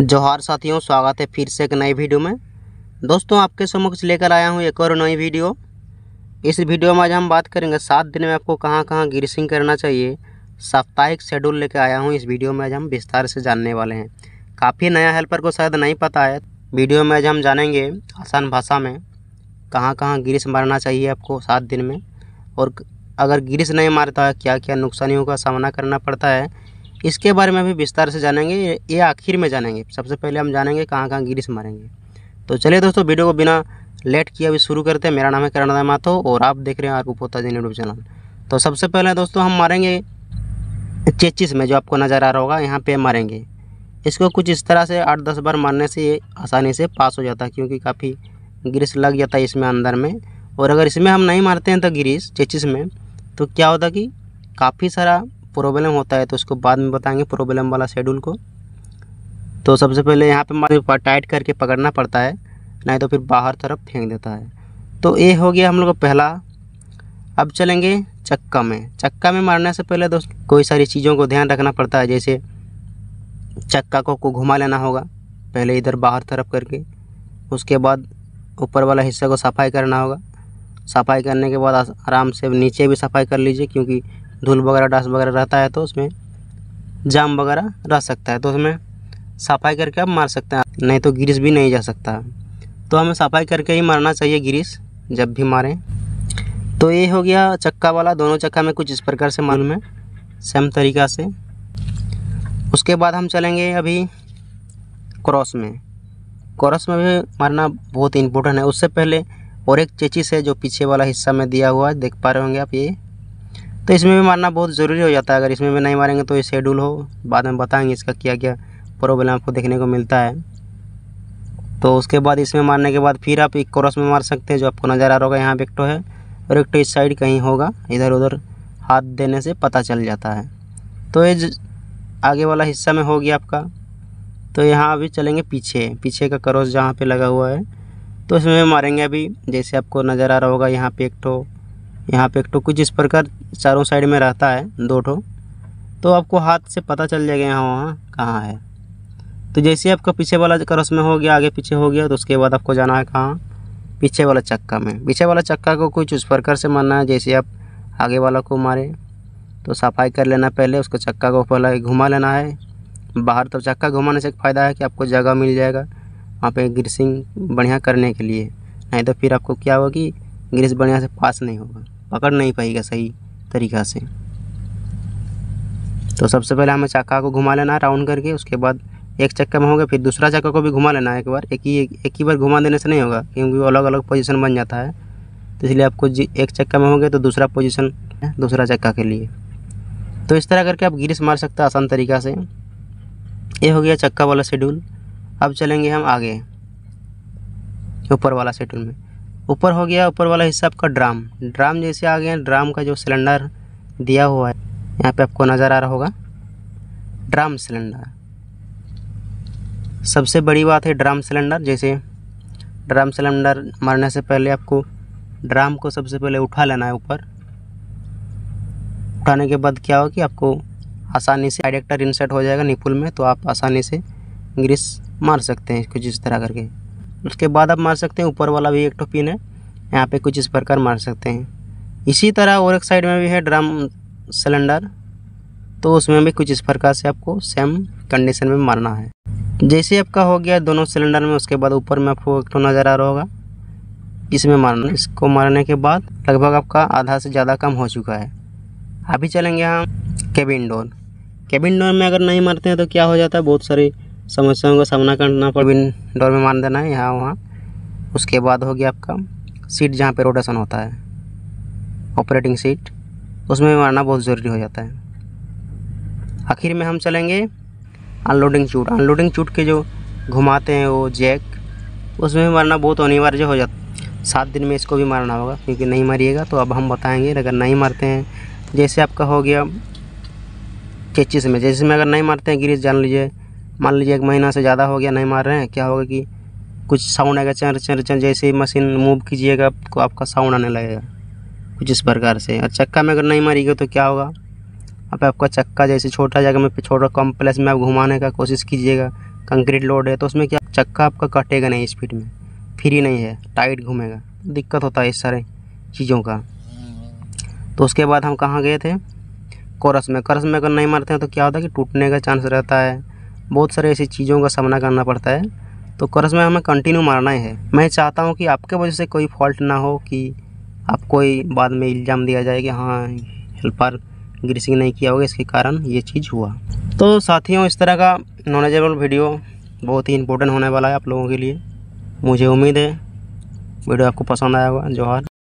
जोहार साथियों स्वागत है फिर से एक नई वीडियो में दोस्तों आपके समक्ष लेकर आया हूं एक और नई वीडियो इस वीडियो में आज हम बात करेंगे सात दिन में आपको कहां कहां ग्रीसिंग करना चाहिए साप्ताहिक शेड्यूल लेकर आया हूं इस वीडियो में आज हम विस्तार से जानने वाले हैं काफ़ी नया हेल्पर को शायद नहीं पता है वीडियो में आज हम जानेंगे आसान भाषा में कहाँ कहाँ ग्रीस मारना चाहिए आपको सात दिन में और अगर ग्रीस नहीं मारता है क्या क्या नुकसानियों का सामना करना पड़ता है इसके बारे में भी विस्तार से जानेंगे ये आखिर में जानेंगे सबसे पहले हम जानेंगे कहाँ कहाँ गिरीश मारेंगे तो चलिए दोस्तों वीडियो को बिना लेट किया भी शुरू करते हैं मेरा नाम है करण माथो और आप देख रहे हैं आरकू पोता जी यूट्यूब चैनल तो सबसे पहले दोस्तों हम मारेंगे चेचिस में जो आपको नज़र आ रहा होगा यहाँ पे मारेंगे इसको कुछ इस तरह से आठ दस बार मारने से ये आसानी से पास हो जाता है क्योंकि काफ़ी ग्रीस लग जाता है इसमें अंदर में और अगर इसमें हम नहीं मारते हैं तो ग्रीस चेचिस में तो क्या होता कि काफ़ी सारा प्रॉब्लम होता है तो उसको बाद में बताएंगे प्रॉब्लम वाला शेड्यूल को तो सबसे पहले यहाँ पे हमारे टाइट करके पकड़ना पड़ता है नहीं तो फिर बाहर तरफ फेंक देता है तो ये हो गया हम लोग का पहला अब चलेंगे चक्का में चक्का में मारने से पहले दोस्त कोई सारी चीज़ों को ध्यान रखना पड़ता है जैसे चक्का को को घुमा लेना होगा पहले इधर बाहर तरफ करके उसके बाद ऊपर वाला हिस्सा को सफाई करना होगा सफाई करने के बाद आराम से नीचे भी सफाई कर लीजिए क्योंकि धूल वगैरह डस्ट वगैरह रहता है तो उसमें जाम वगैरह रह सकता है तो उसमें सफाई करके आप मार सकते हैं नहीं तो गिरिश भी नहीं जा सकता तो हमें सफाई करके ही मारना चाहिए गिरिश जब भी मारें तो ये हो गया चक्का वाला दोनों चक्का में कुछ इस प्रकार से मालूम है सेम तरीक़ा से उसके बाद हम चलेंगे अभी क्रॉस में क्रॉस में भी मारना बहुत इम्पोर्टेंट है उससे पहले और एक चेचिस है जो पीछे वाला हिस्सा में दिया हुआ है देख पा रहे होंगे आप ये तो इसमें भी मारना बहुत ज़रूरी हो जाता है अगर इसमें भी नहीं मारेंगे तो ये शेड्यूल हो बाद में बताएंगे इसका क्या क्या प्रॉब्लम आपको देखने को मिलता है तो उसके बाद इसमें मारने के बाद फिर आप एक क्रॉस में मार सकते हैं जो आपको नज़र आ रहा होगा यहाँ पे एक टो है और एक टो इस साइड कहीं होगा इधर उधर हाथ देने से पता चल जाता है तो ये आगे वाला हिस्सा में हो गया आपका तो यहाँ अभी चलेंगे पीछे पीछे का क्रॉस जहाँ पर लगा हुआ है तो इसमें मारेंगे अभी जैसे आपको नज़र आ रहा होगा यहाँ पे एक ठो यहाँ पे एक टो कुछ इस प्रकार चारों साइड में रहता है दो ठो तो आपको हाथ से पता चल जाएगा यहाँ वहाँ कहाँ है तो जैसे आपका पीछे वाला क्रॉस में हो गया आगे पीछे हो गया तो उसके बाद आपको जाना है कहाँ पीछे वाला चक्का में पीछे वाला चक्का को कुछ उस प्रकार से मारना है जैसे आप आगे वाला को मारें तो सफाई कर लेना पहले उसको चक्का को पहले घुमा लेना है बाहर तो चक्का घुमाने से फ़ायदा है कि आपको जगह मिल जाएगा वहाँ पे ग्रीसिंग बढ़िया करने के लिए नहीं तो फिर आपको क्या होगी ग्रीस बढ़िया से पास नहीं होगा पकड़ नहीं पाएगा सही तरीक़ा से तो सबसे पहले हमें चक्का को घुमा लेना है राउंड करके उसके बाद एक चक्का में होंगे फिर दूसरा चक्का को भी घुमा लेना है एक बार एक ही एक ही बार घुमा देने से नहीं होगा क्योंकि वो अलग अलग पोजीशन बन जाता है तो इसलिए आपको एक चक्का में होंगे तो दूसरा पोजीशन दूसरा चक्का के लिए तो इस तरह करके आप गिरिश मार सकते हैं आसान तरीका से ये हो गया चक्का वाला शेड्यूल अब चलेंगे हम आगे ऊपर वाला शेड्यूल में ऊपर हो गया ऊपर वाला हिस्सा आपका ड्राम ड्राम जैसे आ गया ड्राम का जो सिलेंडर दिया हुआ है यहाँ पे आपको नज़र आ रहा होगा ड्राम सिलेंडर सबसे बड़ी बात है ड्राम सिलेंडर जैसे ड्राम सिलेंडर मरने से पहले आपको ड्राम को सबसे पहले उठा लेना है ऊपर उठाने के बाद क्या हो कि आपको आसानी से डायरेक्टर इंसर्ट हो जाएगा निपुल में तो आप आसानी से ग्रीस मार सकते हैं कुछ इस तरह करके उसके बाद आप मार सकते हैं ऊपर वाला भी एक टोपिन है यहाँ पे कुछ इस प्रकार मार सकते हैं इसी तरह और एक साइड में भी है ड्रम सिलेंडर तो उसमें भी कुछ इस प्रकार से आपको सेम कंडीशन में मारना है जैसे आपका हो गया दोनों सिलेंडर में उसके बाद ऊपर में आपको एक तो नज़र आ रहा होगा इसमें मारना इसको मारने के बाद लगभग आपका आधा से ज़्यादा कम हो चुका है अभी चलेंगे हम केबिन डोर केबिन डोर में अगर नहीं मारते हैं तो क्या हो जाता है बहुत सारी समस्याओं का सामना करना पड़ बिन डोर में मान देना है यहाँ वहाँ उसके बाद हो गया आपका सीट जहाँ पे रोटेशन होता है ऑपरेटिंग सीट उसमें भी मारना बहुत ज़रूरी हो जाता है आखिर में हम चलेंगे अनलोडिंग चूट अनलोडिंग चूट के जो घुमाते हैं वो जैक उसमें भी मारना बहुत अनिवार्य हो जाता सात दिन में इसको भी मारना होगा क्योंकि नहीं मारिएगा तो अब हम बताएँगे अगर नहीं मारते हैं जैसे आपका हो गया चेचिस में जैसे में अगर नहीं मारते हैं गिरीज जान लीजिए मान लीजिए एक महीना से ज़्यादा हो गया नहीं मार रहे हैं क्या होगा कि कुछ साउंड आएगा चर चर चर जैसे ही मशीन मूव कीजिएगा तो आपका साउंड आने लगेगा कुछ इस प्रकार से और चक्का में अगर नहीं मारिएगा तो क्या होगा आप आपका चक्का जैसे छोटा जगह में छोटा कम प्लेस में आप घुमाने का कोशिश कीजिएगा कंक्रीट लोड है तो उसमें क्या चक्का आपका कटेगा नहीं स्पीड में फ्री नहीं है टाइट घूमेगा दिक्कत होता है इस सारे चीज़ों का तो उसके बाद हम कहाँ गए थे कोरस में करस में अगर नहीं मारते हैं तो क्या होता है कि टूटने का चांस रहता है बहुत सारे ऐसी चीज़ों का सामना करना पड़ता है तो कर्ज में हमें कंटिन्यू मारना ही है मैं चाहता हूँ कि आपके वजह से कोई फॉल्ट ना हो कि आप कोई बाद में इल्ज़ाम दिया जाए कि हाँ हेल्पर ग्रीसिंग नहीं किया होगा इसके कारण ये चीज़ हुआ तो साथियों इस तरह का नॉलेजेबल वीडियो बहुत ही इंपॉर्टेंट होने वाला है आप लोगों के लिए मुझे उम्मीद है वीडियो आपको पसंद आया होगा जोहार